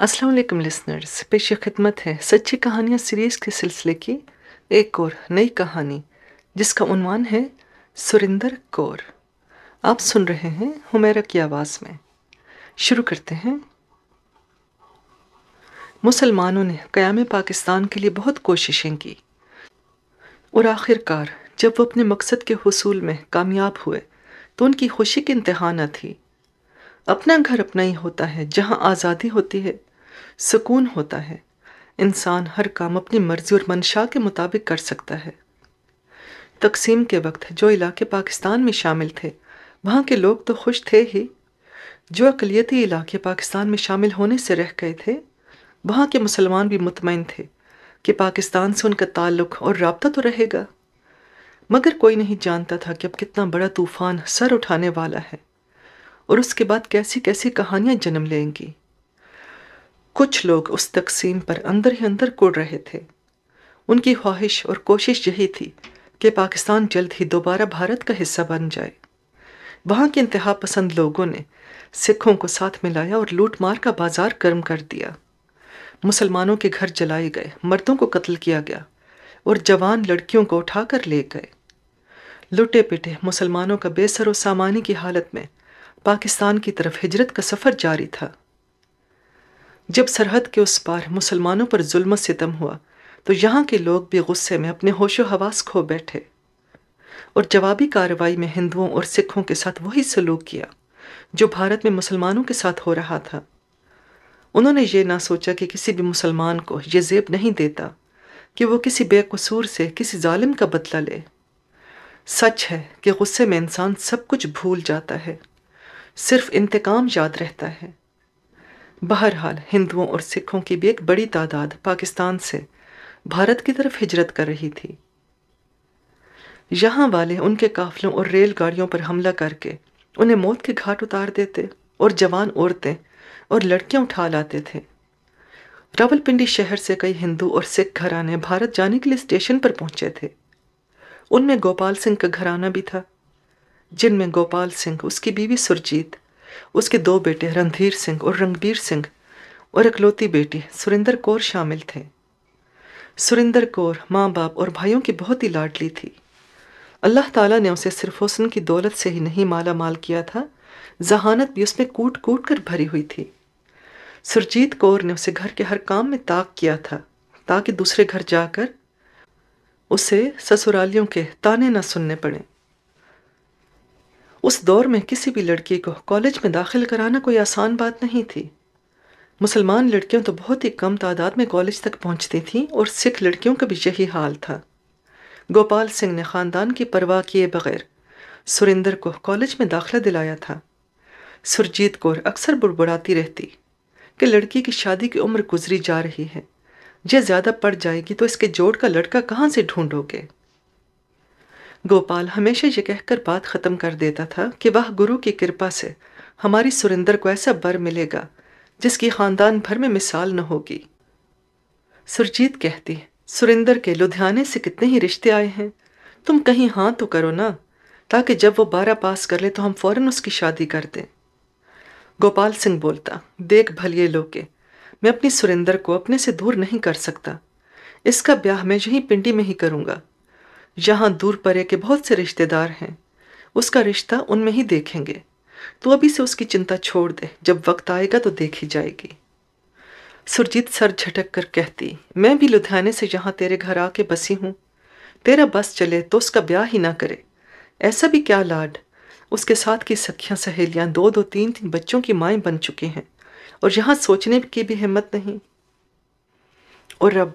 Aslam listeners पेश खिदमत है सच्ची कहानियाँ सीरीज़ के सिलसिले की एक और नई कहानी जिसका उनवान है सुरिंदर कौर आप सुन रहे हैं हुमेरा की आवाज़ में शुरू करते हैं मुसलमानों ने क़याम पाकिस्तान के लिए बहुत कोशिशें की और आखिरकार जब वो अपने मकसद के हसूल में कामयाब हुए तो उनकी खुशी की इंतहा थी अपना घर अपना ही होता है जहाँ आज़ादी होती है सुकून होता है इंसान हर काम अपनी मर्ज़ी और मंशा के मुताबिक कर सकता है तकसीम के वक्त जो इलाके पाकिस्तान में शामिल थे वहाँ के लोग तो खुश थे ही जो अकलीती इलाके पाकिस्तान में शामिल होने से रह गए थे वहाँ के मुसलमान भी मुतमिन थे कि पाकिस्तान से उनका ताल्लुक और रबता तो रहेगा मगर कोई नहीं जानता था कि अब कितना बड़ा तूफ़ान सर उठाने वाला है और उसके बाद कैसी कैसी कहानियां जन्म लेंगी कुछ लोग उस तकसीम पर अंदर ही अंदर कुड़ रहे थे उनकी ख्वाहिश और कोशिश यही थी कि पाकिस्तान जल्द ही दोबारा भारत का हिस्सा बन जाए वहाँ के इंतहा पसंद लोगों ने सिखों को साथ मिलाया और लूटमार का बाजार गर्म कर दिया मुसलमानों के घर जलाए गए मर्दों को कत्ल किया गया और जवान लड़कियों को उठाकर ले गए लुटे पिटे मुसलमानों का बेसर और सामानी की हालत में पाकिस्तान की तरफ हिजरत का सफ़र जारी था जब सरहद के उस पार मुसलमानों पर जुल्म सितम हुआ तो यहाँ के लोग भी गुस्से में अपने होशो हवास खो बैठे और जवाबी कार्रवाई में हिंदुओं और सिखों के साथ वही सलूक किया जो भारत में मुसलमानों के साथ हो रहा था उन्होंने ये ना सोचा कि किसी भी मुसलमान को यह जेब नहीं देता कि वो किसी बेकसूर से किसी जालिम का बदला ले सच है कि गुस्से में इंसान सब कुछ भूल जाता है सिर्फ इंतकाम याद रहता है बहरहाल हिंदुओं और सिखों की भी एक बड़ी तादाद पाकिस्तान से भारत की तरफ हिजरत कर रही थी यहाँ वाले उनके काफिलों और रेलगाड़ियों पर हमला करके उन्हें मौत के घाट उतार देते और जवान औरतें और लड़कियां उठा लाते थे रावलपिंडी शहर से कई हिंदू और सिख घराने भारत जाने के लिए स्टेशन पर पहुंचे थे उनमें गोपाल सिंह का घराना भी था जिनमें गोपाल सिंह उसकी बीवी सुरजीत उसके दो बेटे रणधीर सिंह और रंगबीर सिंह और अकलौती बेटी सुरेंद्र कौर शामिल थे सुरेंद्र कौर माँ बाप और भाइयों की बहुत ही लाडली थी अल्लाह ताला ने उसे सिर्फ हुसन की दौलत से ही नहीं माला माल किया था जहानत भी उसमें कूट कूट कर भरी हुई थी सुरजीत कौर ने उसे घर के हर काम में ताक किया था ताकि दूसरे घर जाकर उसे ससुरालियों के ताने न सुनने पड़े उस दौर में किसी भी लड़की को कॉलेज में दाखिल कराना कोई आसान बात नहीं थी मुसलमान लड़कियों तो बहुत ही कम तादाद में कॉलेज तक पहुंचती थीं और सिख लड़कियों का भी यही हाल था गोपाल सिंह ने ख़ानदान की परवाह किए बगैर सुरेंद्र को कॉलेज में दाखिला दिलाया था सुरजीत कौर अक्सर बुड़बुड़ाती रहती कि लड़की की शादी की उम्र गुजरी जा रही है यह ज़्यादा पड़ जाएगी तो इसके जोड़ का लड़का कहाँ से ढूंढोगे गोपाल हमेशा ये कहकर बात ख़त्म कर देता था कि वह गुरु की कृपा से हमारी सुरेंद्र को ऐसा बर मिलेगा जिसकी ख़ानदान भर में मिसाल न होगी सुरजीत कहती सुरेंद्र के लुधियाने से कितने ही रिश्ते आए हैं तुम कहीं हाँ तो करो ना ताकि जब वो बारह पास कर ले तो हम फौरन उसकी शादी कर दें गोपाल सिंह बोलता देख भलिए लोके मैं अपनी सुरेंद्र को अपने से दूर नहीं कर सकता इसका ब्याह मैं यहीं पिंडी में ही करूँगा यहाँ दूर परे के बहुत से रिश्तेदार हैं उसका रिश्ता उनमें ही देखेंगे तो अभी से उसकी चिंता छोड़ दे जब वक्त आएगा तो देखी जाएगी सुरजीत सर झटक कर कहती मैं भी लुधियाने से यहाँ तेरे घर आके बसी हूँ तेरा बस चले तो उसका ब्याह ही ना करे ऐसा भी क्या लाड उसके साथ की सखियाँ सहेलियाँ दो दो तीन तीन बच्चों की माएँ बन चुकी हैं और यहाँ सोचने की भी हिम्मत नहीं और रब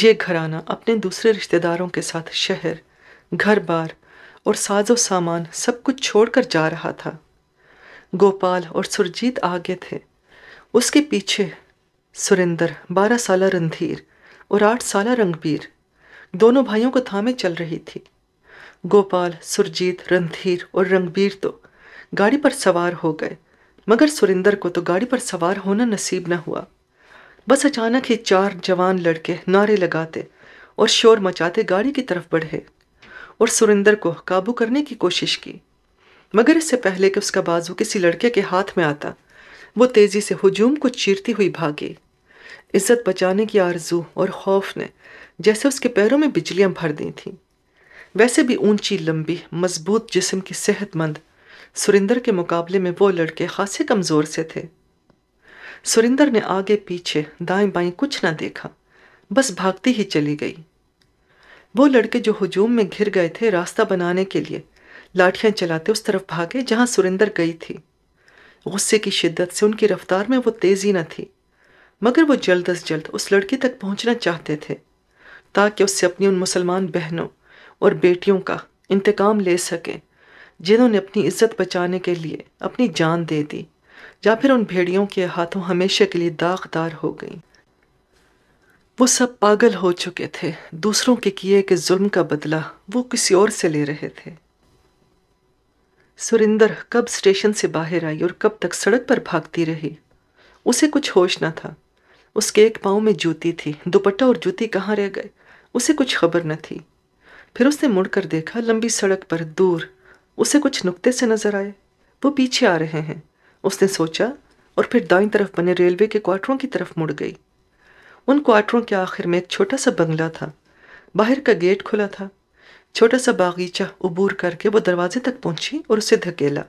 ये घराना अपने दूसरे रिश्तेदारों के साथ शहर घर बार और साजो सामान सब कुछ छोड़कर जा रहा था गोपाल और सुरजीत आगे थे उसके पीछे सुरेंद्र बारह साल रणधीर और आठ साल रंगबीर दोनों भाइयों को थामे चल रही थी गोपाल सुरजीत रणधीर और रंगबीर तो गाड़ी पर सवार हो गए मगर सुरेंद्र को तो गाड़ी पर सवार होना नसीब न हुआ बस अचानक ही चार जवान लड़के नारे लगाते और शोर मचाते गाड़ी की तरफ बढ़े और सुरेंद्र को काबू करने की कोशिश की मगर इससे पहले कि उसका बाजू किसी लड़के के हाथ में आता वो तेज़ी से हजूम को चीरती हुई भागी इज्जत बचाने की आरजू और खौफ ने जैसे उसके पैरों में बिजलियां भर दी थीं वैसे भी ऊंची लंबी मजबूत जिस्म की सेहतमंद सुरेंद्र के मुकाबले में वो लड़के खासे कमज़ोर से थे सुरिंदर ने आगे पीछे दाएं बाएं कुछ ना देखा बस भागती ही चली गई वो लड़के जो हजूम में घिर गए थे रास्ता बनाने के लिए लाठियां चलाते उस तरफ भागे जहां सुरिंदर गई थी गुस्से की शिद्दत से उनकी रफ्तार में वो तेज़ी न थी मगर वो जल्द अज जल्द उस लड़की तक पहुंचना चाहते थे ताकि उससे अपनी उन मुसलमान बहनों और बेटियों का इंतकाम ले सकें जिन्होंने अपनी इज्जत बचाने के लिए अपनी जान दे दी या फिर उन भेड़ियों के हाथों हमेशा के लिए दागदार हो गई वो सब पागल हो चुके थे दूसरों के किए के जुल्म का बदला वो किसी और से ले रहे थे सुरिंदर कब स्टेशन से बाहर आई और कब तक सड़क पर भागती रही उसे कुछ होश न था उसके एक पाँव में जूती थी दुपट्टा और जूती कहाँ रह गए उसे कुछ खबर न थी फिर उसने मुड़कर देखा लंबी सड़क पर दूर उसे कुछ नुक्ते से नजर आए वो पीछे आ रहे हैं उसने सोचा और फिर दाई तरफ बने रेलवे के क्वार्टरों की तरफ मुड़ गई उन क्वार्टरों के आखिर में एक छोटा सा बंगला था बाहर का गेट खुला था छोटा सा बागीचा उबूर करके वो दरवाजे तक पहुंची और उसे धकेला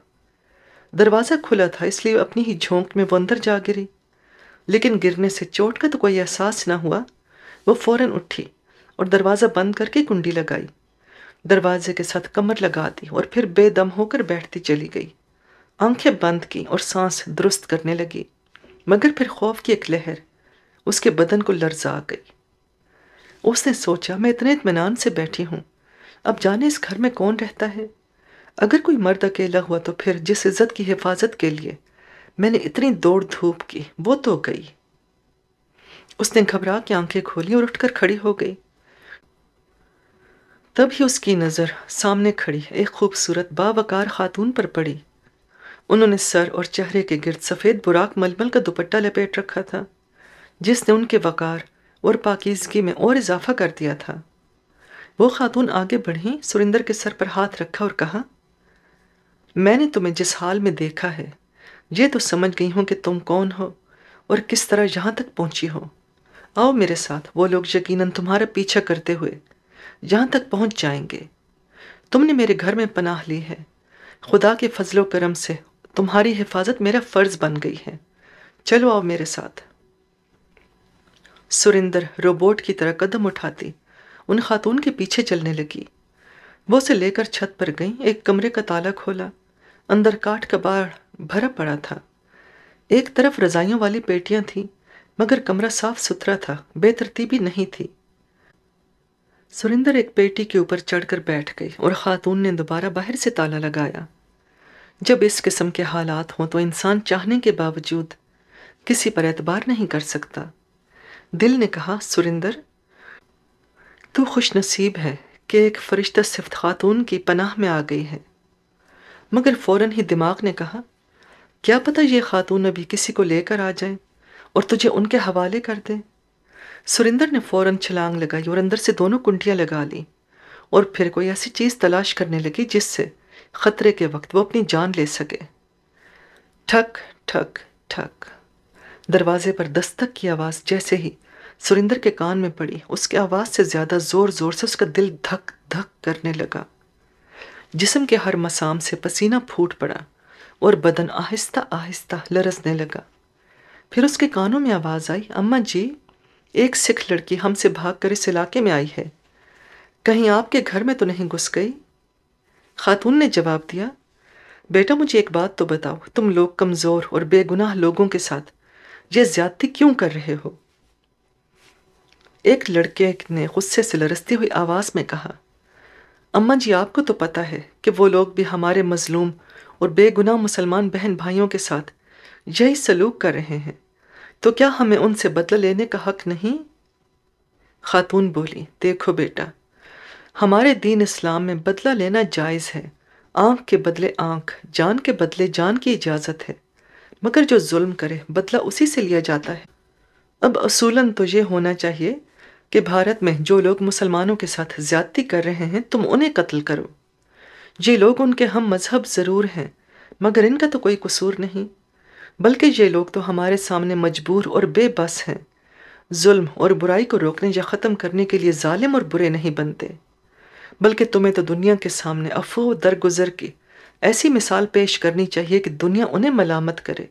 दरवाज़ा खुला था इसलिए अपनी ही झोंक में वो अंदर जा गिरी लेकिन गिरने से चोट का तो कोई एहसास ना हुआ वो फौरन उठी और दरवाज़ा बंद करके कुंडी लगाई दरवाजे के साथ कमर लगा दी और फिर बेदम होकर बैठती चली गई आंखें बंद की और सांस दुरुस्त करने लगी मगर फिर खौफ की एक लहर उसके बदन को लर्जा गई उसने सोचा मैं इतने इतमान से बैठी हूँ अब जाने इस घर में कौन रहता है अगर कोई मर्द अकेला हुआ तो फिर जिस इज्जत की हिफाजत के लिए मैंने इतनी दौड़ धूप की वो तो गई उसने घबरा के आंखें खोली और उठकर खड़ी हो गई तभी उसकी नज़र सामने खड़ी एक खूबसूरत बावकार खातून पर पड़ी उन्होंने सर और चेहरे के गिरद सफ़ेद बुराक मलमल का दुपट्टा लपेट रखा था जिसने उनके वकार और पाकिजगी में और इजाफा कर दिया था वो खातून आगे बढ़ी सुरेंदर के सर पर हाथ रखा और कहा मैंने तुम्हें जिस हाल में देखा है ये तो समझ गई हूँ कि तुम कौन हो और किस तरह यहाँ तक पहुँची हो आओ मेरे साथ वो लोग यकीनन तुम्हारा पीछा करते हुए यहाँ तक पहुँच जाएंगे तुमने मेरे घर में पनाह ली है खुदा के फजलो करम से तुम्हारी हिफाजत मेरा फ़र्ज़ बन गई है चलो आओ मेरे साथ सुरिंदर रोबोट की तरह कदम उठाती उन खातून के पीछे चलने लगी वो से लेकर छत पर गई एक कमरे का ताला खोला अंदर काठ का बाढ़ भरा पड़ा था एक तरफ रजाइयों वाली पेटियां थीं मगर कमरा साफ सुथरा था बेतरतीबी नहीं थी सुरिंदर एक पेटी के ऊपर चढ़कर बैठ गई और खातून ने दोबारा बाहर से ताला लगाया जब इस किस्म के हालात हों तो इंसान चाहने के बावजूद किसी पर एतबार नहीं कर सकता दिल ने कहा सुरिंदर तू खुश नसीब है कि एक फ़रिश्ता सिफ्त खातून की पनाह में आ गई है मगर फ़ौर ही दिमाग ने कहा क्या पता ये खातून अभी किसी को लेकर आ जाए और तुझे उनके हवाले कर दें सुरिंदर ने फ़ौरन छलांग लगाई और अंदर से दोनों कुंडियाँ लगा ली और फिर कोई ऐसी चीज़ तलाश करने लगी जिससे खतरे के वक्त वो अपनी जान ले सके ठक ठक ठक दरवाजे पर दस्तक की आवाज़ जैसे ही सुरेंद्र के कान में पड़ी उसके आवाज़ से ज़्यादा ज़ोर ज़ोर से उसका दिल धक धक करने लगा जिसम के हर मसाम से पसीना फूट पड़ा और बदन आहिस्ता आहिस्ता लरसने लगा फिर उसके कानों में आवाज़ आई अम्मा जी एक सिख लड़की हमसे भाग कर इस इलाके में आई है कहीं आपके घर में तो नहीं घुस गई खातून ने जवाब दिया बेटा मुझे एक बात तो बताओ तुम लोग कमज़ोर और बेगुनाह लोगों के साथ ये ज्यादती क्यों कर रहे हो एक लड़के ने गुस्से से लरसती हुई आवाज़ में कहा अम्मा जी आपको तो पता है कि वो लोग भी हमारे मजलूम और बेगुनाह मुसलमान बहन भाइयों के साथ यही सलूक कर रहे हैं तो क्या हमें उनसे बदला लेने का हक नहीं खातून बोली देखो बेटा हमारे दीन इस्लाम में बदला लेना जायज़ है आँख के बदले आँख जान के बदले जान की इजाज़त है मगर जो जुल्म करे बदला उसी से लिया जाता है अब असूलन तो ये होना चाहिए कि भारत में जो लोग मुसलमानों के साथ ज़्यादती कर रहे हैं तुम उन्हें कत्ल करो ये लोग उनके हम मजहब ज़रूर हैं मगर इनका तो कोई कसूर नहीं बल्कि ये लोग तो हमारे सामने मजबूर और बेबस हैं जुल्म और बुराई को रोकने या ख़त्म करने के लिए जालिम और बुरे नहीं बनते बल्कि तुम्हें तो दुनिया के सामने अफवाह दरगुजर की ऐसी मिसाल पेश करनी चाहिए कि दुनिया उन्हें मलामत करे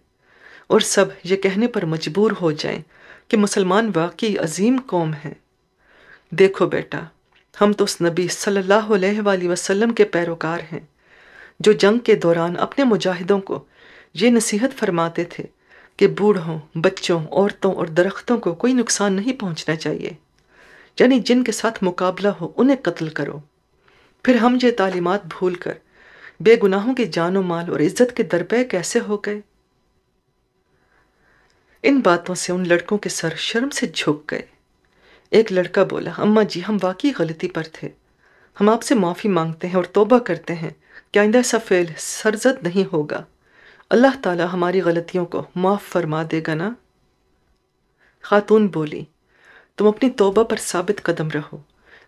और सब ये कहने पर मजबूर हो जाएं कि मुसलमान वाकई अजीम कौम हैं देखो बेटा हम तो उस नबी सल्लल्लाहु अलैहि वसल्लम के पैरोकार हैं जो जंग के दौरान अपने मुजाहिदों को ये नसीहत फरमाते थे कि बूढ़ों बच्चों औरतों और दरख्तों को कोई नुकसान नहीं पहुंचना चाहिए यानी जिनके साथ मुकाबला हो उन्हें कत्ल करो फिर हम ये तालीमत भूल कर बेगुनाहों की जानो माल और इज्जत के दरपे कैसे हो गए इन बातों से उन लड़कों के सर शर्म से झुक गए एक लड़का बोला अम्मा जी हम वाकई गलती पर थे हम आपसे माफ़ी मांगते हैं और तोबा करते हैं कि आइंदा ऐसा फ़ेल सरजद नहीं होगा अल्लाह ताला हमारी गलतियों को माफ़ फरमा देगा ना खातून बोली तुम अपनी तोबा पर साबित कदम रहो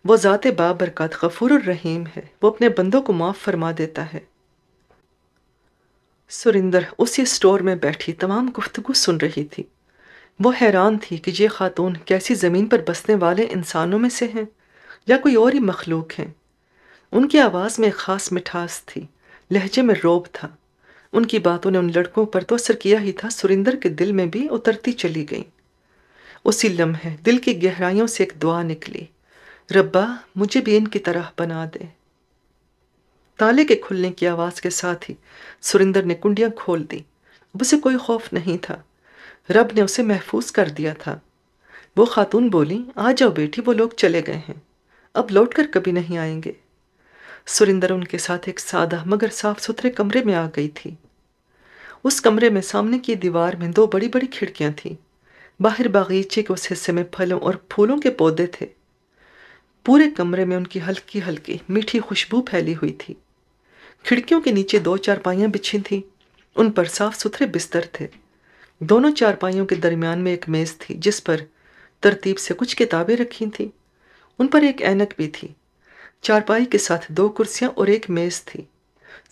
वो ज़ात बाबरकत गफूर रहीम है वो अपने बंदों को माफ़ फरमा देता है सुरिंदर उसी स्टोर में बैठी तमाम गुफ्तगु सुन रही थी वो हैरान थी कि ये खातून कैसी ज़मीन पर बसने वाले इंसानों में से हैं या कोई और ही मखलूक हैं उनकी आवाज़ में ख़ास मिठास थी लहजे में रोब था उनकी बातों ने उन लड़कों पर तो असर किया ही था सुरिंदर के दिल में भी उतरती चली गई उसी लम्हे दिल की गहराइयों से एक दुआ निकली रब्बा मुझे भी इनकी तरह बना दे ताले के खुलने की आवाज़ के साथ ही सुरिंदर ने कुंडियाँ खोल दी अब उसे कोई खौफ नहीं था रब ने उसे महफूज कर दिया था वो खातून बोली आ जाओ बेटी वो लोग चले गए हैं अब लौट कर कभी नहीं आएंगे सुरिंदर उनके साथ एक सादा मगर साफ सुथरे कमरे में आ गई थी उस कमरे में सामने की दीवार में दो बड़ी बड़ी खिड़कियां थीं बाहर बागीचे के उस हिस्से में फलों और फूलों के पौधे थे पूरे कमरे में उनकी हल्की हल्की मीठी खुशबू फैली हुई थी खिड़कियों के नीचे दो चारपाइयाँ बिछी थीं उन पर साफ सुथरे बिस्तर थे दोनों चारपाइयों के दरमियान में एक मेज़ थी जिस पर तरतीब से कुछ किताबें रखी थीं उन पर एक ऐनक भी थी चारपाई के साथ दो कुर्सियाँ और एक मेज़ थी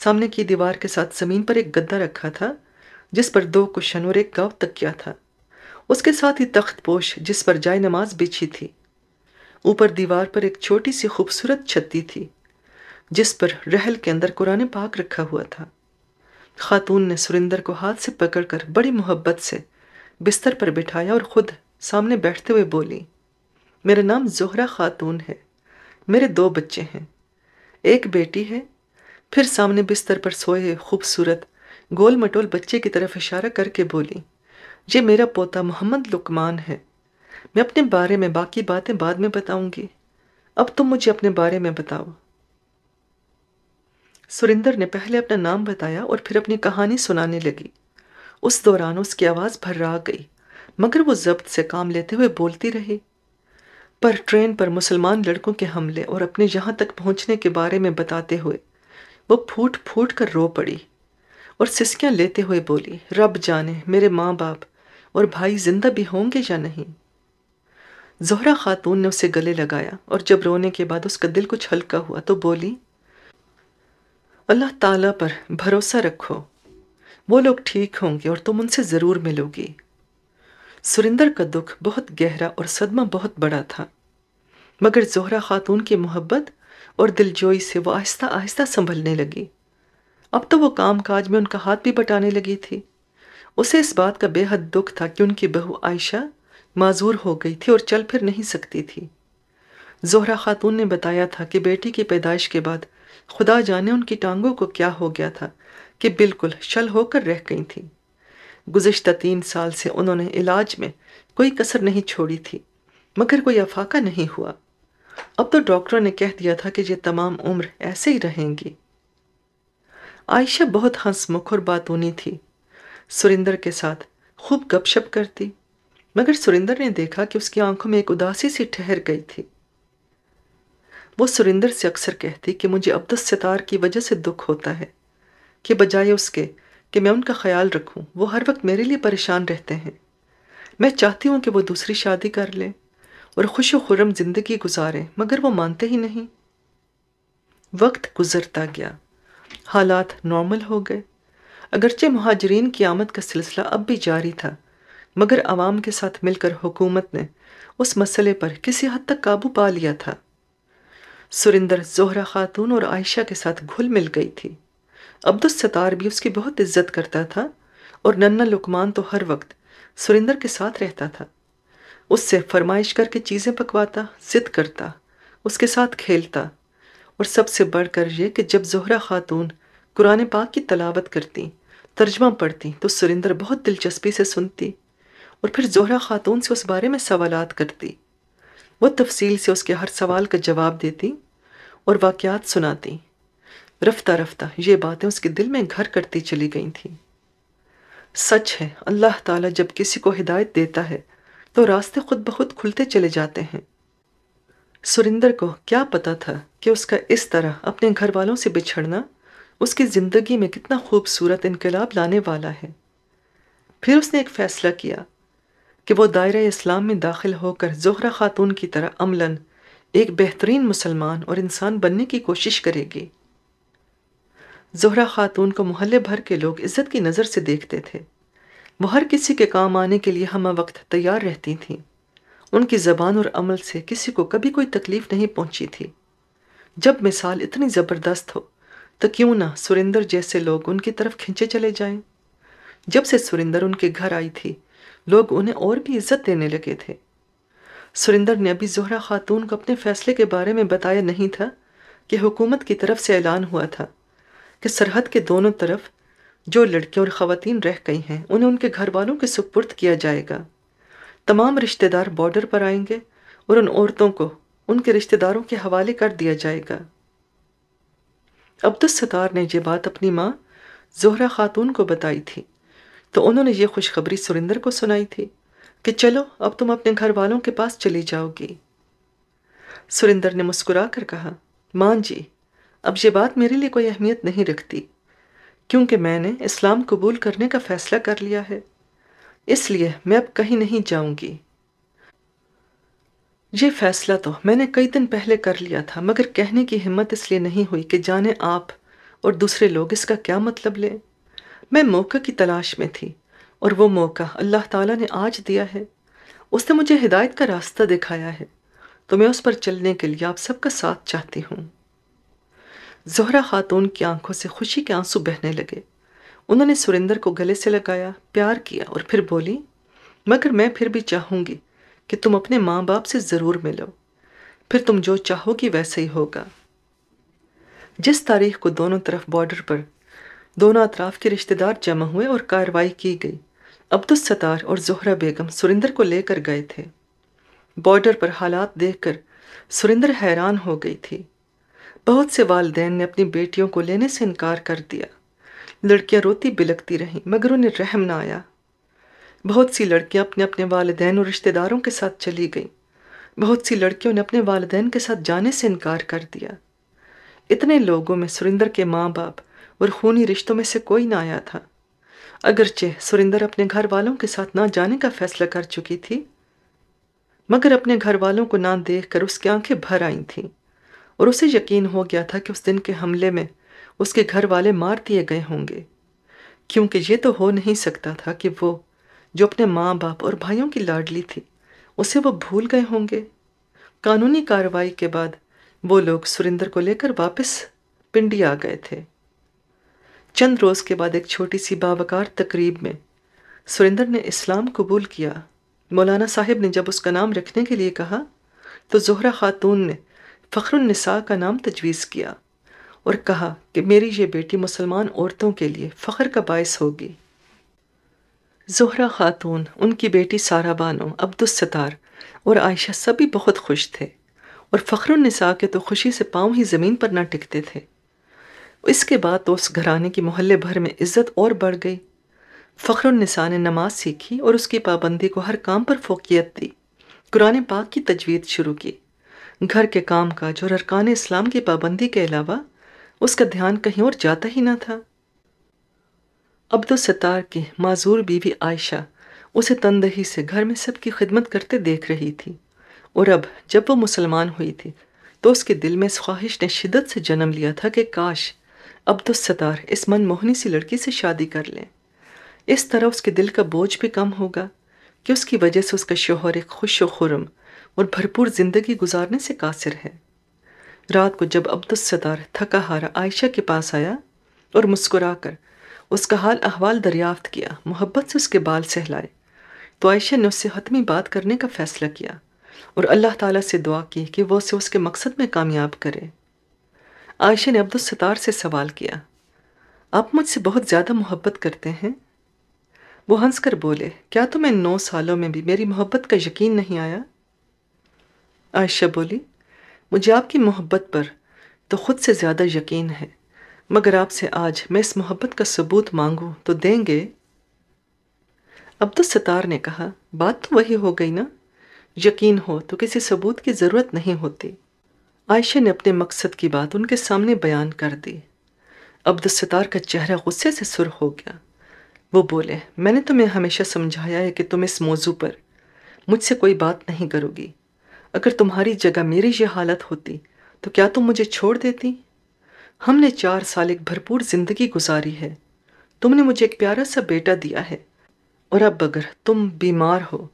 सामने की दीवार के साथ ज़मीन पर एक गद्दा रखा था जिस पर दो कुशन और एक गाव तकिया था उसके साथ ही तख्त पोश जिस पर जाय नमाज बिछी थी ऊपर दीवार पर एक छोटी सी खूबसूरत छत्ती थी जिस पर रहल के अंदर कुरान पाक रखा हुआ था खातून ने सुरिंदर को हाथ से पकड़कर बड़ी मोहब्बत से बिस्तर पर बिठाया और खुद सामने बैठते हुए बोली मेरा नाम जोहरा खातून है मेरे दो बच्चे हैं एक बेटी है फिर सामने बिस्तर पर सोए खूबसूरत गोल मटोल बच्चे की तरफ इशारा करके बोली ये मेरा पोता मोहम्मद लुकमान है मैं अपने बारे में बाकी बातें बाद में बताऊंगी अब तुम मुझे अपने बारे में बताओ सुरेंद्र ने पहले अपना नाम बताया और फिर अपनी कहानी सुनाने लगी उस दौरान उसकी आवाज़ भर्रा गई मगर वो जब्त से काम लेते हुए बोलती रही पर ट्रेन पर मुसलमान लड़कों के हमले और अपने यहाँ तक पहुँचने के बारे में बताते हुए वो फूट फूट कर रो पड़ी और सिसकियां लेते हुए बोली रब जाने मेरे माँ बाप और भाई जिंदा भी होंगे या नहीं जहरा खातून ने उसे गले लगाया और जब रोने के बाद उसका दिल कुछ हल्का हुआ तो बोली अल्लाह ताला पर भरोसा रखो वो लोग ठीक होंगे और तुम उनसे ज़रूर मिलोगी सुरिंदर का दुख बहुत गहरा और सदमा बहुत बड़ा था मगर जहरा खातून की मोहब्बत और दिलजोई से वो आहिस्ता आहिस्ता संभलने लगी अब तो वो काम काज में उनका हाथ भी बटाने लगी थी उसे इस बात का बेहद दुख था कि उनकी बहू आयशा माजूर हो गई थी और चल फिर नहीं सकती थी जोहरा खातून ने बताया था कि बेटी की पैदाइश के बाद खुदा जाने उनकी टांगों को क्या हो गया था कि बिल्कुल शल होकर रह गई थी गुजशत तीन साल से उन्होंने इलाज में कोई कसर नहीं छोड़ी थी मगर कोई अफाका नहीं हुआ अब तो डॉक्टरों ने कह दिया था कि ये तमाम उम्र ऐसे ही रहेंगी आयशा बहुत हंसमुख और बातूनी थी सुरिंदर के साथ खूब गपशप करती मगर सुरेंद्र ने देखा कि उसकी आंखों में एक उदासी सी ठहर गई थी वो सुरेंद्र से अक्सर कहती कि मुझे अब सितार की वजह से दुख होता है कि बजाय उसके कि मैं उनका ख्याल रखूं वो हर वक्त मेरे लिए परेशान रहते हैं मैं चाहती हूँ कि वो दूसरी शादी कर लें और खुश खुरम ज़िंदगी गुजारें मगर वो मानते ही नहीं वक्त गुजरता गया हालात नॉर्मल हो गए अगरचे महाजरीन की आमद का सिलसिला अब भी जारी था मगर आवाम के साथ मिलकर हुकूमत ने उस मसले पर किसी हद तक काबू पा लिया था सुरिंदर जोहरा खातून और आयशा के साथ घुल मिल गई थी अब्दुलसतार भी उसकी बहुत इज्जत करता था और नन्ना लुकमान तो हर वक्त सुरिंदर के साथ रहता था उससे फरमाइश करके चीज़ें पकवाता जिद करता उसके साथ खेलता और सबसे बढ़कर ये कि जब जोहरा खातून कुरान पाक की तलावत करती तर्जमा पढ़ती तो सुरिंदर बहुत दिलचस्पी से सुनती और फिर जोहरा ख़ातून से उस बारे में सवाल करती वह तफसील से उसके हर सवाल का जवाब देती और वाक़ात सुनाती रफ्ता रफ्ता ये बातें उसके दिल में घर करती चली गई थीं सच है अल्लाह ताला जब किसी को हिदायत देता है तो रास्ते खुद ब खुद खुलते चले जाते हैं सुरिंदर को क्या पता था कि उसका इस तरह अपने घर वालों से बिछड़ना उसकी ज़िंदगी में कितना खूबसूरत इनकलाब लाने वाला है फिर उसने एक फ़ैसला किया कि वो दायरा इस्लाम में दाखिल होकर जहरा खातून की तरह अमलन एक बेहतरीन मुसलमान और इंसान बनने की कोशिश करेगी जहरा खातून को मोहल्ले भर के लोग इज्जत की नज़र से देखते थे वह हर किसी के काम आने के लिए हम वक्त तैयार रहती थी उनकी ज़बान और अमल से किसी को कभी कोई तकलीफ़ नहीं पहुंची थी जब मिसाल इतनी ज़बरदस्त हो तो क्यों ना सुरेंदर जैसे लोग उनकी तरफ खींचे चले जाएं? जब से सुरेंदर उनके घर आई थी लोग उन्हें और भी इज्जत देने लगे थे सुरिंदर ने अभी जोहरा खातून को अपने फैसले के बारे में बताया नहीं था कि हुकूमत की तरफ से ऐलान हुआ था कि सरहद के दोनों तरफ जो लड़कियों और ख़वान रह गई हैं उन्हें उनके घर वालों के सुपुर्द किया जाएगा तमाम रिश्तेदार बॉर्डर पर आएंगे और उन औरतों को उनके रिश्तेदारों के हवाले कर दिया जाएगा अब्दुल सतार ने यह बात अपनी माँ जोहरा खातून को बताई थी तो उन्होंने ये खुशखबरी सुरेंद्र को सुनाई थी कि चलो अब तुम अपने घर वालों के पास चली जाओगी सुरेंद्र ने मुस्कुरा कर कहा मान जी अब ये बात मेरे लिए कोई अहमियत नहीं रखती क्योंकि मैंने इस्लाम कबूल करने का फ़ैसला कर लिया है इसलिए मैं अब कहीं नहीं जाऊंगी ये फ़ैसला तो मैंने कई दिन पहले कर लिया था मगर कहने की हिम्मत इसलिए नहीं हुई कि जाने आप और दूसरे लोग इसका क्या मतलब लें मैं मौका की तलाश में थी और वो मौका अल्लाह ताला ने आज दिया है उसने मुझे हिदायत का रास्ता दिखाया है तो मैं उस पर चलने के लिए आप सबका साथ चाहती हूँ जहरा खातून की आंखों से खुशी के आंसू बहने लगे उन्होंने सुरेंद्र को गले से लगाया प्यार किया और फिर बोली मगर मैं फिर भी चाहूँगी कि तुम अपने माँ बाप से ज़रूर मिलो फिर तुम जो चाहोगी वैसे ही होगा जिस तारीख को दोनों तरफ बॉर्डर पर दोनों अतराफ के रिश्तेदार जमा हुए और कार्रवाई की गई अब्दुलसतार और जोहरा बेगम सुरेंद्र को लेकर गए थे बॉर्डर पर हालात देखकर सुरेंद्र हैरान हो गई थी बहुत से वालदेन ने अपनी बेटियों को लेने से इनकार कर दिया लड़कियां रोती बिलकती रहीं मगर उन्हें रहम ना आया बहुत सी लड़कियां अपने अपने वालदेन और रिश्तेदारों के साथ चली गईं बहुत सी लड़कियों ने अपने वालदेन के साथ जाने से इनकार कर दिया इतने लोगों में सुरेंद्र के माँ बाप और खूनी रिश्तों में से कोई ना आया था अगरचे सुरिंदर अपने घर वालों के साथ ना जाने का फैसला कर चुकी थी मगर अपने घर वालों को ना देख कर उसकी आंखें भर आई थीं और उसे यकीन हो गया था कि उस दिन के हमले में उसके घर वाले मार दिए गए होंगे क्योंकि ये तो हो नहीं सकता था कि वो जो अपने माँ बाप और भाइयों की लाडली थी उसे वो भूल गए होंगे कानूनी कार्रवाई के बाद वो लोग सुरेंदर को लेकर वापस पिंडी आ गए थे चंद रोज़ के बाद एक छोटी सी बावकार तकरीब में सुरेंद्र ने इस्लाम कबूल किया मौलाना साहब ने जब उसका नाम रखने के लिए कहा तो जोहरा खातून ने फ़ख्रनिसा का नाम तजवीज़ किया और कहा कि मेरी ये बेटी मुसलमान औरतों के लिए फ़ख्र का बायस होगी जोहरा खातून उनकी बेटी सारा बानो अब्दुलसतार और आयशा सभी बहुत खुश थे और फ़ख्रसा के तो खुशी से पाँव ही ज़मीन पर ना टिकते थे इसके बाद तो उस घराने की मोहल्ले भर में इज्जत और बढ़ गई फ़ख्रनिसा ने नमाज सीखी और उसकी पाबंदी को हर काम पर फोकियत दी कुरान पाक की तजवीद शुरू की घर के काम काज और अरकान इस्लाम की पाबंदी के अलावा उसका ध्यान कहीं और जाता ही ना था अब्दुलसतार की माजूर बीवी आयशा उसे तंदही से घर में सबकी खिदमत करते देख रही थी और अब जब वो मुसलमान हुई थी तो उसके दिल में इस ख्वाहिश ने शिदत से जन्म लिया था कि काश अब तो सतार इस मनमोहनी सी लड़की से शादी कर लें इस तरह उसके दिल का बोझ भी कम होगा कि उसकी वजह से उसका शोहर एक खुश व खुरम और भरपूर ज़िंदगी गुजारने से कासिर है रात को जब अब्दुलसदार थका हारा आयशा के पास आया और मुस्कुरा कर उसका हाल अहवाल दरियाफ्त किया मोहब्बत से उसके बाल सहलाए तो आयशा ने उससे हतमी बात करने का फ़ैसला किया और अल्लाह ताला से दुआ की कि वह उसे उसके मकसद में कामयाब करे आयशा ने अब्दुल से सवाल किया आप मुझसे बहुत ज़्यादा मोहब्बत करते हैं वो हंसकर बोले क्या तुम्हें नौ सालों में भी मेरी मोहब्बत का यकीन नहीं आया आयशा बोली मुझे आपकी मोहब्बत पर तो खुद से ज़्यादा यकीन है मगर आपसे आज मैं इस मोहब्बत का सबूत मांगूँ तो देंगे अब्दुल सतार ने कहा बात तो वही हो गई ना यकीन हो तो किसी सबूत की ज़रूरत नहीं होती आयशा ने अपने मकसद की बात उनके सामने बयान कर दी अब्दुलसतार का चेहरा गुस्से से सुर हो गया वो बोले मैंने तुम्हें हमेशा समझाया है कि तुम इस मौजू पर मुझसे कोई बात नहीं करोगी अगर तुम्हारी जगह मेरी यह हालत होती तो क्या तुम मुझे छोड़ देती हमने चार साल एक भरपूर जिंदगी गुजारी है तुमने मुझे एक प्यारा सा बेटा दिया है और अब अगर तुम बीमार हो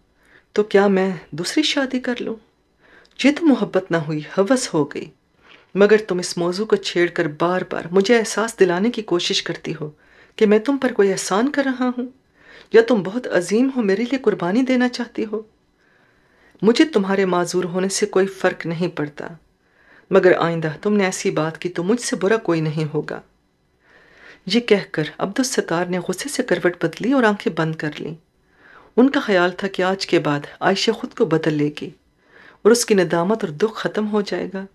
तो क्या मैं दूसरी शादी कर लूँ ये तो मोहब्बत ना हुई हवस हो गई मगर तुम इस मौजू को छेड़ कर बार बार मुझे एहसास दिलाने की कोशिश करती हो कि मैं तुम पर कोई एहसान कर रहा हूँ या तुम बहुत अजीम हो मेरे लिए कुर्बानी देना चाहती हो मुझे तुम्हारे माजूर होने से कोई फ़र्क नहीं पड़ता मगर आइंदा तुमने ऐसी बात की तो मुझसे बुरा कोई नहीं होगा ये कहकर अब्दुलसतार ने गुस्से से करवट बदली और आंखें बंद कर लीं उनका ख्याल था कि आज के बाद आयशा खुद को बदल लेगी और उसकी नदामत और दुख ख़त्म हो जाएगा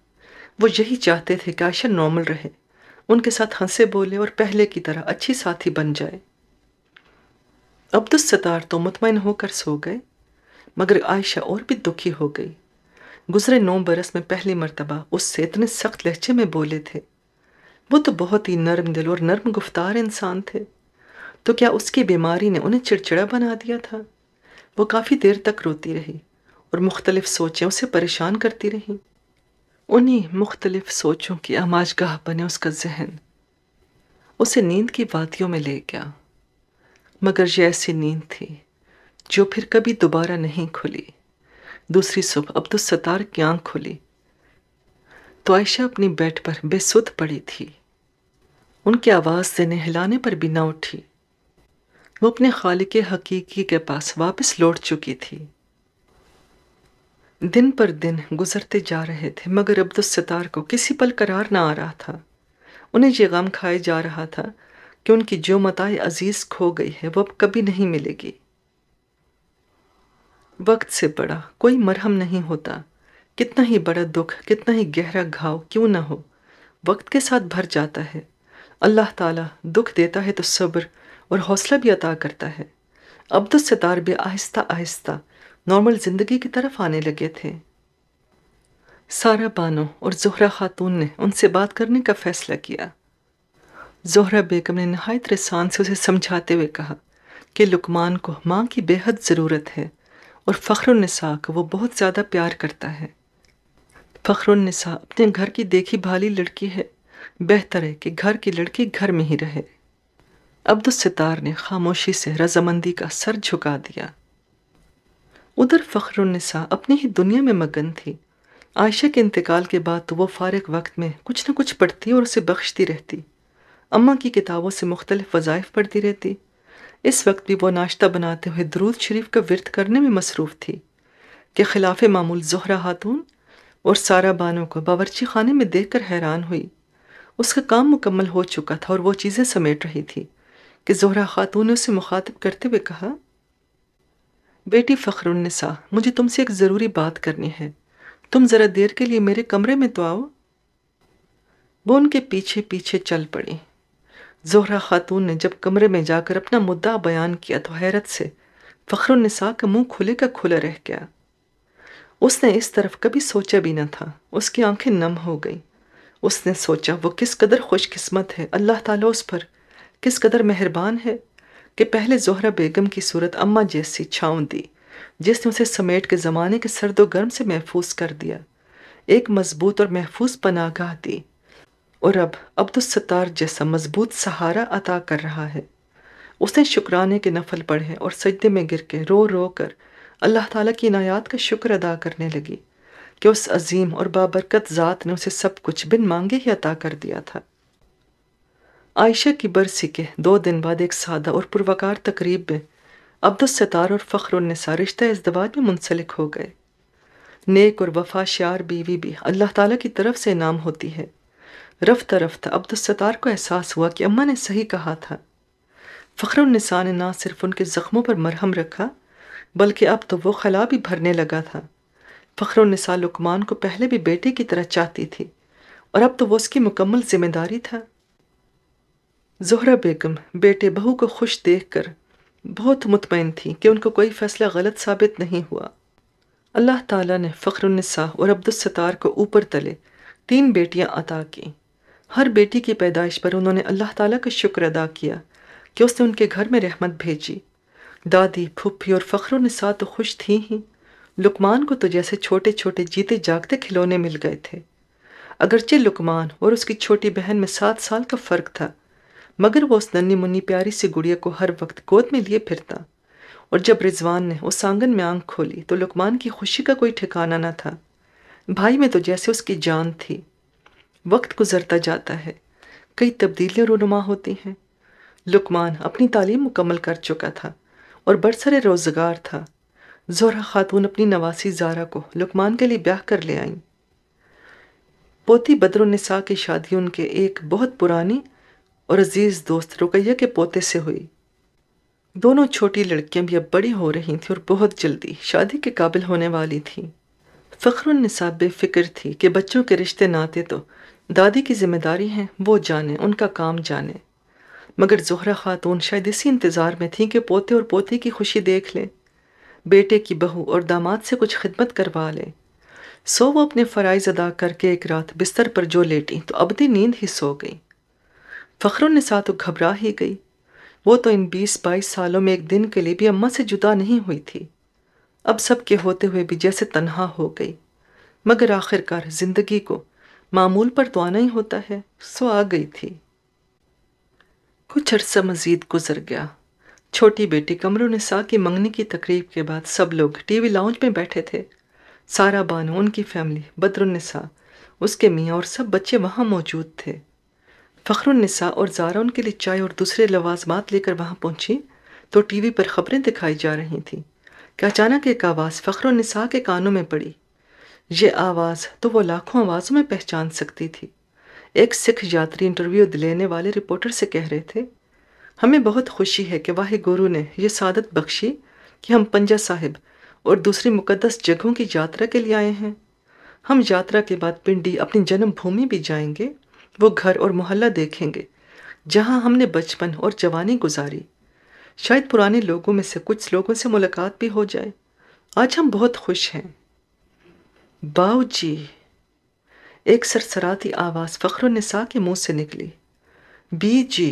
वो यही चाहते थे कि आयशा नॉर्मल रहे उनके साथ हंसे बोले और पहले की तरह अच्छी साथी बन जाए अब्दुलसतार तो मुतमिन होकर सो गए मगर आयशा और भी दुखी हो गई गुजरे नौ बरस में पहली मरतबा उससे इतने सख्त लहजे में बोले थे वो तो बहुत ही नरम दिल और नरम गुफ्तार इंसान थे तो क्या उसकी बीमारी ने उन्हें चिड़चिड़ा बना दिया था वो काफ़ी देर तक रोती रही और मुख्तलिफ सोचें उसे परेशान करती रहीं उन्हीं मुख्तलिफ सोचों की आमाजगाह बने उसका जहन उसे नींद की वादियों में ले गया मगर यह ऐसी नींद थी जो फिर कभी दोबारा नहीं खुली दूसरी सुबह अब्दुलसतार की आंख खुली तो आयशा अपनी बेड पर बेसुध पड़ी थी उनकी आवाज़ से नहलाने पर भी ना उठी वो अपने खालिक हकीकी के पास वापस लौट चुकी थी दिन पर दिन गुजरते जा रहे थे मगर अब्दुलस्तार को किसी पल करार ना आ रहा था उन्हें ये गम खाए जा रहा था कि उनकी जो मताए अजीज़ खो गई है वो अब कभी नहीं मिलेगी वक्त से बड़ा कोई मरहम नहीं होता कितना ही बड़ा दुख कितना ही गहरा घाव क्यों ना हो वक्त के साथ भर जाता है अल्लाह ताला दुख देता है तो सब्र और हौसला भी अता करता है अब्दुलसतार भी आहिस्ता आहिस्ता नॉर्मल ज़िंदगी की तरफ आने लगे थे सारा बानो और जोहरा खातून ने उनसे बात करने का फ़ैसला किया जोहरा बेगम ने नहायत रसान से उसे समझाते हुए कहा कि लुकमान को माँ की बेहद ज़रूरत है और फ़ख्रनसा को वो बहुत ज़्यादा प्यार करता है फ़ख्रनसा अपने घर की देखी भाली लड़की है बेहतर है कि घर की लड़की घर में ही रहे अब्दुलसितार ने खामोशी से रजामंदी का सर झुका दिया उधर फ़ख्रुन्निसा अपनी ही दुनिया में मगन थी आयशा के इंतकाल के बाद तो वो फारग वक्त में कुछ न कुछ पढ़ती और उसे बख्शती रहती अम्मा की किताबों से मुख्तलिफ वज़ाइफ पढ़ती रहती इस वक्त भी वो नाश्ता बनाते हुए द्रूद शरीफ का विरत करने में मसरूफ़ थी के खिलाफ मामूल जहरा खातून और सारा बानों को बावरची खाने में देख कर हैरान हुई उसका काम मुकम्मल हो चुका था और वह चीज़ें समेट रही थी कि जहरा खातून ने उसे मुखातब करते हुए कहा बेटी फ़खरुन्निसा मुझे तुमसे एक ज़रूरी बात करनी है तुम ज़रा देर के लिए मेरे कमरे में तो आओ वो उनके पीछे पीछे चल पड़ी जोहरा खातून ने जब कमरे में जाकर अपना मुद्दा बयान किया तो हैरत से फ़खरुन्निसा का मुंह खुले का खुला रह गया उसने इस तरफ कभी सोचा भी ना था उसकी आंखें नम हो गई उसने सोचा वो किस कदर खुशकिस्मत है अल्लाह ताला उस पर किस कदर मेहरबान है कि पहले जोहरा बेगम की सूरत अम्मा जैसी छाँव दी जिसने उसे समेट के ज़माने के सर्दो गर्म से महफूज कर दिया एक मजबूत और महफूज पनागाह दी और अब अब्दुलसतार जैसा मजबूत सहारा अता कर रहा है उसने शुक्राने के नफल पढ़े और सजदे में गिर के रो रो कर अल्लाह ताला की इनायात का शुक्र अदा करने लगी कि उस अजीम और बाबरकत ज़ात ने उसे सब कुछ बिन मांगे ही अता कर दिया था आयशा की बरसी के दो दिन बाद एक सादा और पुरवकार तकरीब में अब्दुलसतार और फ़ख्रनिसा रिश्ता इसदवाज में मुंसलिक हो गए नेक और वफा शार बीवी भी अल्लाह ताला की तरफ से इनाम होती है रफ्ता रफ्ता अब्दुलसतार को एहसास हुआ कि अम्मा ने सही कहा था फ़ख्रनिसा ने ना सिर्फ उनके ज़ख्मों पर मरहम रखा बल्कि अब तो वह खला भी भरने लगा था फ़ख्रनिसा लुकमान को पहले भी बेटे की तरह चाहती थी और अब तो वह उसकी मुकम्मल जिम्मेदारी था जहरा बेगम बेटे बहू को खुश देखकर बहुत मुतमिन थी कि उनको कोई फैसला गलत साबित नहीं हुआ अल्लाह ताला ने फ़ख्रनिसा और अब्दुलसतार को ऊपर तले तीन बेटियां अता की हर बेटी की पैदाइश पर उन्होंने अल्लाह ताला का शुक्र अदा किया कि उसने उनके घर में रहमत भेजी दादी फुप्फी और फ़ख्रनिसा तो खुश थी ही लुकमान को तो जैसे छोटे छोटे जीते जागते खिलौने मिल गए थे अगरचे लुकमान और उसकी छोटी बहन में सात साल का फ़र्क था मगर वह उस नन्नी मुन्नी प्यारी सी गुड़िया को हर वक्त गोद में लिए फिरता और जब रिजवान ने उस आंगन में आंख खोली तो लुकमान की खुशी का कोई ठिकाना ना था भाई में तो जैसे उसकी जान थी वक्त गुजरता जाता है कई तब्दीलियाँ रुनुमा होती हैं लुकमान अपनी तालीम मुकम्मल कर चुका था और बरसरे रोज़गार था जोरा खातून अपनी नवासी जारा को लुकमान के लिए ब्याह कर ले आई पोती बदरुन्निसा की शादी उनके एक बहुत पुरानी और अजीज़ दोस्त रुकैया के पोते से हुई दोनों छोटी लड़कियां भी अब बड़ी हो रही थीं और बहुत जल्दी शादी के काबिल होने वाली थीं फ़ख्रनिसा बेफ़िक्र थी कि बच्चों के रिश्ते नाते तो दादी की जिम्मेदारी हैं वो जाने उनका काम जाने मगर जहरा खातून शायद इसी इंतज़ार में थी कि पोते और पोती की खुशी देख लें बेटे की बहू और दामाद से कुछ खिदमत करवा लें सो वो अपने फ़राइज अदा करके एक रात बिस्तर पर जो लेटी तो अबदी नींद ही सो गई फ़खरुन्निसा तो घबरा ही गई वो तो इन बीस बाईस सालों में एक दिन के लिए भी अम्मा से जुदा नहीं हुई थी अब सब के होते हुए भी जैसे तनहा हो गई मगर आखिरकार जिंदगी को मामूल पर तो आना ही होता है सो आ गई थी कुछ अरसा मजीद गुजर गया छोटी बेटी कमरों ने सा की मंगनी की तकरीब के बाद सब लोग टीवी लाउंज में बैठे थे सारा बानो उनकी फैमिली बदरुन्नसा उसके मियाँ और सब बच्चे वहाँ मौजूद थे फ़खरुलनिसा और जारा उनके लिए चाय और दूसरे लवाजमात लेकर वहाँ पहुँची तो टीवी पर खबरें दिखाई जा रही थी कि अचानक एक आवाज़ फ़खरुलनिसा के कानों में पड़ी ये आवाज़ तो वो लाखों आवाज़ों में पहचान सकती थी एक सिख यात्री इंटरव्यू लेने वाले रिपोर्टर से कह रहे थे हमें बहुत खुशी है कि वाहि गुरु ने यह सादत बख्शी कि हम पंजा साहिब और दूसरी मुकदस जगहों की यात्रा के लिए आए हैं हम यात्रा के बाद पिंडी अपनी जन्मभूमि भी जाएंगे वो घर और मोहल्ला देखेंगे जहाँ हमने बचपन और जवानी गुजारी शायद पुराने लोगों में से कुछ लोगों से मुलाकात भी हो जाए आज हम बहुत खुश हैं बाऊ जी एक सरसराती आवाज़ नसा के मुंह से निकली बी जी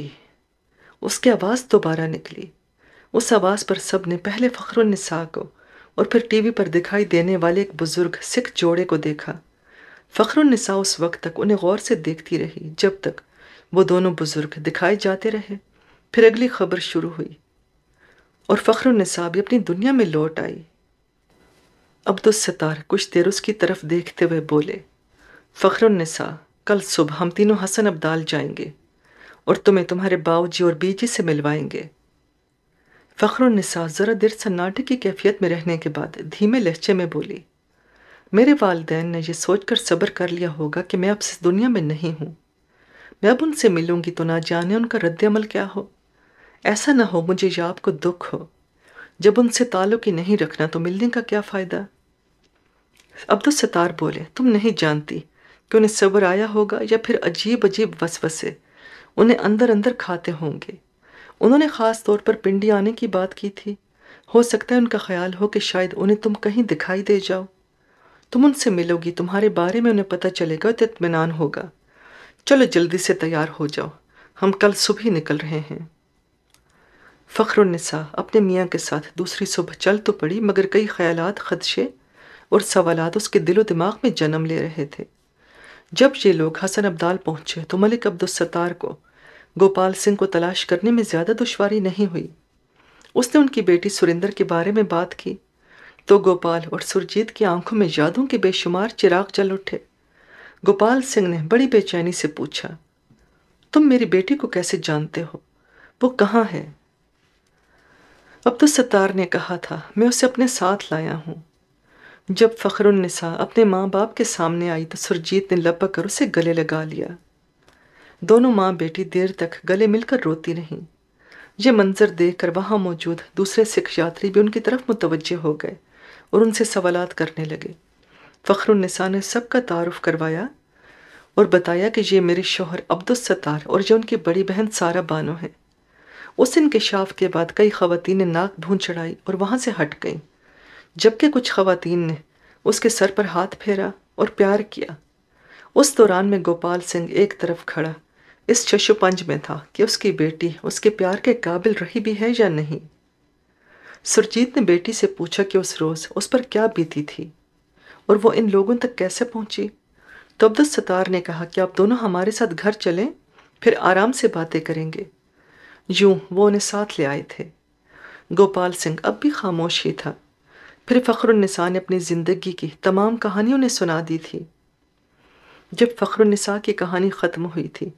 उसकी आवाज़ दोबारा निकली उस आवाज़ पर सब ने पहले नसा को और फिर टीवी पर दिखाई देने वाले एक बुज़ुर्ग सिख जोड़े को देखा फ़ख्रुन्निसा उस वक्त तक उन्हें गौर से देखती रही जब तक वो दोनों बुज़ुर्ग दिखाए जाते रहे फिर अगली खबर शुरू हुई और फ़ख्रुन्निसा भी अपनी दुनिया में लौट आई अब्दुलसतार तो कुछ देर उसकी तरफ देखते हुए बोले फ़ख्रुन्निसा कल सुबह हम तीनों हसन अब्दाल जाएंगे और तुम्हें तुम्हारे बाऊजी और बीजी से मिलवाएंगे फ़ख्रुन्निसा ज़रा देर सन्नाटे की कैफियत में रहने के बाद धीमे लहजे में बोली मेरे वालदेन ने यह सोचकर सब्र कर लिया होगा कि मैं अब इस दुनिया में नहीं हूँ मैं अब उनसे मिलूंगी तो ना जाने उनका रद्दमल क्या हो ऐसा ना हो मुझे या आपको दुख हो जब उनसे ताल्लुक ही नहीं रखना तो मिलने का क्या फ़ायदा अब्दुल बोले तुम नहीं जानती कि उन्हें सब्र आया होगा या फिर अजीब अजीब वसवसे उन्हें अंदर अंदर खाते होंगे उन्होंने ख़ास तौर पर पिंडी आने की बात की थी हो सकता है उनका ख्याल हो कि शायद उन्हें तुम कहीं दिखाई दे जाओ तुम उनसे मिलोगी तुम्हारे बारे में उन्हें पता चलेगा तो इतमान होगा चलो जल्दी से तैयार हो जाओ हम कल सुबह निकल रहे हैं फ़ख्रनिसा अपने मियाँ के साथ दूसरी सुबह चल तो पड़ी मगर कई ख्याल खदशे और सवालात उसके दिलो दिमाग में जन्म ले रहे थे जब ये लोग हसन अब्दाल पहुँचे तो मलिक अब्दुलसतार को गोपाल सिंह को तलाश करने में ज़्यादा दुशारी नहीं हुई उसने उनकी बेटी सुरेंद्र के बारे में बात की तो गोपाल और सुरजीत की आंखों में यादों के बेशुमार चिराग जल उठे गोपाल सिंह ने बड़ी बेचैनी से पूछा तुम मेरी बेटी को कैसे जानते हो वो कहाँ है अब तो सत्तार ने कहा था मैं उसे अपने साथ लाया हूँ जब फ़खरुन्निसा अपने माँ बाप के सामने आई तो सुरजीत ने लपक कर उसे गले लगा लिया दोनों माँ बेटी देर तक गले मिलकर रोती रहीं ये मंज़र देख कर वहाँ मौजूद दूसरे सिख यात्री भी उनकी तरफ मुतवजह हो गए और उनसे सवाल करने लगे फ़खरुलनसा ने सबका तारफ़ करवाया और बताया कि ये मेरे शोहर अब्दुलसतार और ये उनकी बड़ी बहन सारा बानो है उस इनकशाफ के बाद कई ने नाक भून चढ़ाई और वहाँ से हट गईं जबकि कुछ खवतान ने उसके सर पर हाथ फेरा और प्यार किया उस दौरान में गोपाल सिंह एक तरफ खड़ा इस शशुपंज में था कि उसकी बेटी उसके प्यार के काबिल रही भी है या नहीं सुरजीत ने बेटी से पूछा कि उस रोज़ उस पर क्या बीती थी और वो इन लोगों तक कैसे पहुंची तो अब्दुल सतार ने कहा कि आप दोनों हमारे साथ घर चलें फिर आराम से बातें करेंगे यूं वो उन्हें साथ ले आए थे गोपाल सिंह अब भी खामोश ही था फिर फ़ख्रनिसा ने अपनी ज़िंदगी की तमाम कहानी उन्हें सुना दी थी जब फ़ख्रनिसा की कहानी ख़त्म हुई थी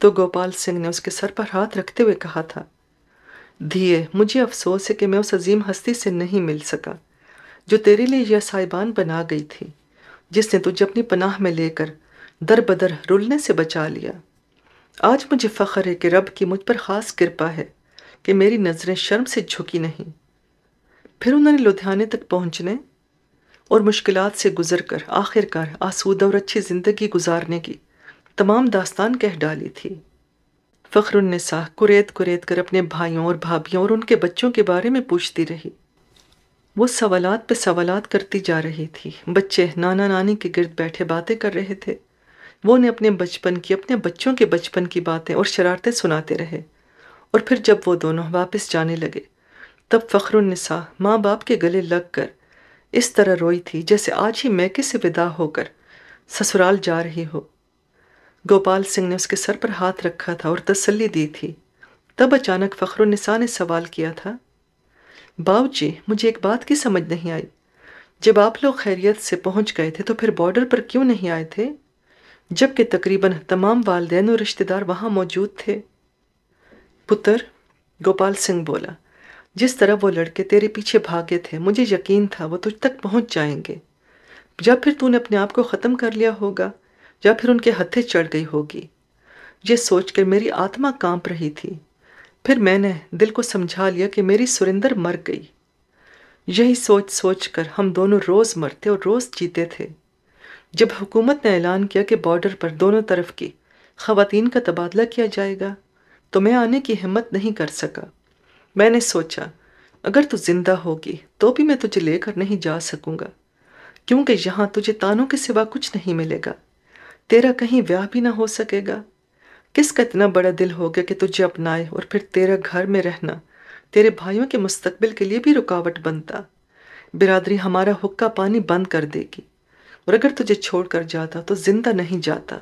तो गोपाल सिंह ने उसके सर पर हाथ रखते हुए कहा था दिए मुझे अफसोस है कि मैं उस अजीम हस्ती से नहीं मिल सका जो तेरे लिए यह साहिबान बना गई थी जिसने तुझे अपनी पनाह में लेकर दर बदर रुलने से बचा लिया आज मुझे फ़ख्र है कि रब की मुझ पर ख़ास कृपा है कि मेरी नज़रें शर्म से झुकी नहीं फिर उन्होंने लुधियाने तक पहुँचने और मुश्किल से गुजर कर आखिरकार आसूदा और अच्छी ज़िंदगी गुजारने की तमाम दास्तान कह डाली थी फ़ख्रनिसा को कुरेद कर अपने भाइयों और भाभीियों और उनके बच्चों के बारे में पूछती रही वो सवाल पे सवाल करती जा रही थी बच्चे नाना नानी के गिरद बैठे बातें कर रहे थे वो उन्हें अपने बचपन की अपने बच्चों के बचपन की बातें और शरारतें सुनाते रहे और फिर जब वो दोनों वापस जाने लगे तब फ़ख्रनिसा माँ बाप के गले लग कर इस तरह रोई थी जैसे आज ही मैके से विदा होकर ससुराल जा रही हो गोपाल सिंह ने उसके सर पर हाथ रखा था और तसल्ली दी थी तब अचानक फ़खरुन्निसा ने सवाल किया था बाबूजी मुझे एक बात की समझ नहीं आई जब आप लोग खैरियत से पहुंच गए थे तो फिर बॉर्डर पर क्यों नहीं आए थे जबकि तकरीबन तमाम वालदेन और रिश्तेदार वहाँ मौजूद थे पुत्र गोपाल सिंह बोला जिस तरह वो लड़के तेरे पीछे भागे थे मुझे यकीन था वो तुझ तक पहुँच जाएंगे जब फिर तूने अपने आप को ख़त्म कर लिया होगा या फिर उनके हत्थे चढ़ गई होगी ये सोचकर मेरी आत्मा कांप रही थी फिर मैंने दिल को समझा लिया कि मेरी सुरेंद्र मर गई यही सोच सोच कर हम दोनों रोज़ मरते और रोज़ जीते थे जब हुकूमत ने ऐलान किया कि बॉर्डर पर दोनों तरफ की ख़वातीन का तबादला किया जाएगा तो मैं आने की हिम्मत नहीं कर सका मैंने सोचा अगर तू जिंदा होगी तो भी मैं तुझे लेकर नहीं जा सकूँगा क्योंकि यहाँ तुझे तानों के सिवा कुछ नहीं मिलेगा तेरा कहीं व्याह भी ना हो सकेगा किसका इतना बड़ा दिल हो गया कि तुझे अपनाए और फिर तेरा घर में रहना तेरे भाइयों के मुस्तबिल के लिए भी रुकावट बनता बिरादरी हमारा हुक्का पानी बंद कर देगी और अगर तुझे छोड़ कर जाता तो जिंदा नहीं जाता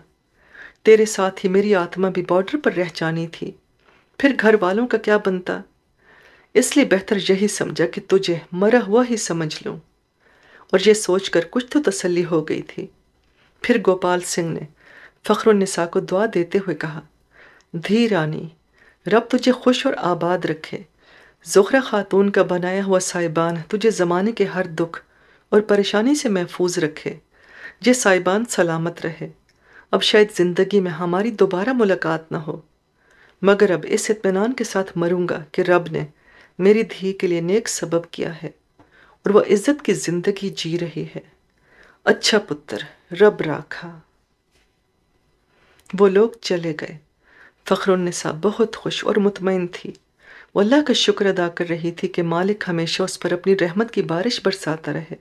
तेरे साथ ही मेरी आत्मा भी बॉर्डर पर रह जानी थी फिर घर वालों का क्या बनता इसलिए बेहतर यही समझा कि तुझे मरा हुआ ही समझ लूँ और ये सोचकर कुछ तो तसल्ली हो गई थी फिर गोपाल सिंह ने फ़खरुन्निसा को दुआ देते हुए कहा धी रानी रब तुझे खुश और आबाद रखे ज़ुखरा खातून का बनाया हुआ साइबान तुझे ज़माने के हर दुख और परेशानी से महफूज रखे ये साइबान सलामत रहे अब शायद ज़िंदगी में हमारी दोबारा मुलाकात ना हो मगर अब इस इतमान के साथ मरूंगा कि रब ने मेरी धी के लिए नेक सबब किया है और वह इज़्ज़त की ज़िंदगी जी रही है अच्छा पुत्र रब राखा वो लोग चले गए फ़खरुन्निसा बहुत खुश और मुतमिन थी वो अल्लाह का शुक्र अदा कर रही थी कि मालिक हमेशा उस पर अपनी रहमत की बारिश बरसाता रहे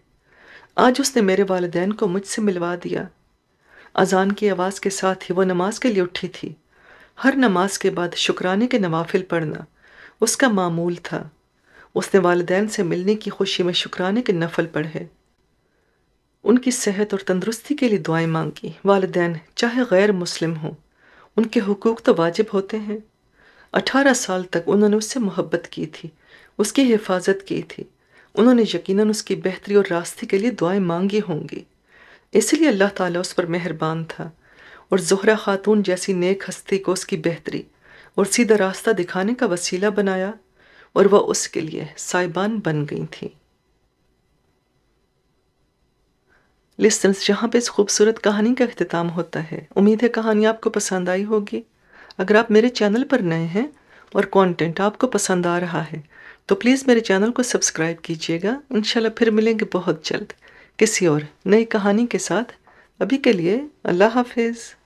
आज उसने मेरे वालदेन को मुझसे मिलवा दिया अजान की आवाज़ के साथ ही वो नमाज के लिए उठी थी हर नमाज के बाद शुक्राने के नवाफिल पढ़ना उसका मामूल था उसने वालदेन से मिलने की खुशी में शुक्राने के नफल पढ़े उनकी सेहत और तंदरुस्ती के लिए दुआएं मांगी वालदेन चाहे गैर मुस्लिम हों उनके हकूक़ तो वाजिब होते हैं अठारह साल तक उन्होंने उससे मोहब्बत की थी उसकी हिफाजत की थी उन्होंने यकीनन उसकी बेहतरी और रास्ते के लिए दुआएं मांगी होंगी इसलिए अल्लाह ताला उस पर मेहरबान था और जोहरा खातून जैसी नेक हस्ती को उसकी बेहतरी और सीधा रास्ता दिखाने का वसीला बनाया और वह उसके लिए साइबान बन गई थी लिस्टर्स यहाँ पे इस खूबसूरत कहानी का अख्ताम होता है उम्मीद है कहानी आपको पसंद आई होगी अगर आप मेरे चैनल पर नए हैं और कंटेंट आपको पसंद आ रहा है तो प्लीज़ मेरे चैनल को सब्सक्राइब कीजिएगा इन फिर मिलेंगे बहुत जल्द किसी और नई कहानी के साथ अभी के लिए अल्लाह हाफिज़